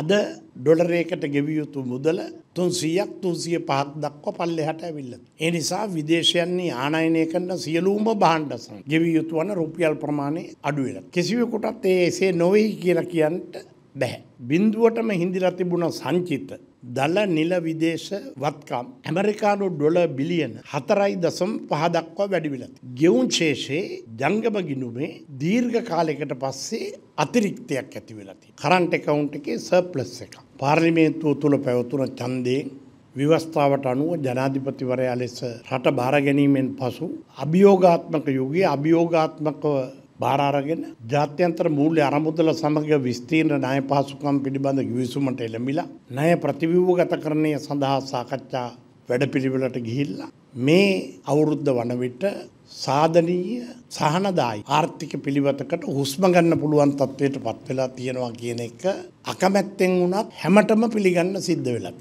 අද ඩොලරයකට ගෙවිය යුතු මුදල 300ක් 305ක් දක්වා පල්ලෙහාට ඇවිල්ලා. ඒ නිසා විදේශයන්හි ආනයනය කරන සියලුම භාණ්ඩ සහ ගෙවිය යුතු වන රුපියල් ප්‍රමාණය අඩු වෙනවා. කිසිවෙකුටත් ඒ එසේ නොවේ කියලා කියන්න බැහැ. බිඳුවටම හිඳිලා තිබුණ සංචිත දළ නිල විදේශ වත්කම් ඇමරිකානු ඩොල බිලියන හතරයි දසම් පහදක්වා වැඩිවිලත්. ගෙවුන් ශේෂයේ ජංගම ගිනුමේ දීර්ඝ කාලෙකට පස්සේ අතිරික්තයක් ඇතිවෙලති. කරන්ට එකවුන්ට එකේ සර්ප්ලස් එක. පාර්ලිමේන්තුව තුළ පැවතුන චන්දයෙන් විවස්ථාවට අනුව ජනාධිපතිවරයා ලෙස රට භාරගැනීමෙන් පසු අභියෝගාත්මක යුගයේ අභියෝගාත්මකව බාර අරගෙන ජාත්‍යන්තර මූල්‍ය අරමුදල සමග විස්තීර්ණ ණය පහසුකම් පිළිබඳ කිවිසුමට එළඹිලා ණය ප්‍රතිව්‍යුහගතකරණය සඳහා සාකච්ඡා වැඩපිළිවෙලට ගිහිල්ලා මේ අවුරුද්ද වන විට සාධනීය සහනදායි ආර්ථික පිළිවෙතකට හුස්ම ගන්න පුළුවන් තත්ත්වයට පත් වෙලා තියෙනවා කියන එක අකමැත්තෙන් වුණත් හැමතෙම පිළිගන්න සිද්ධ වෙලා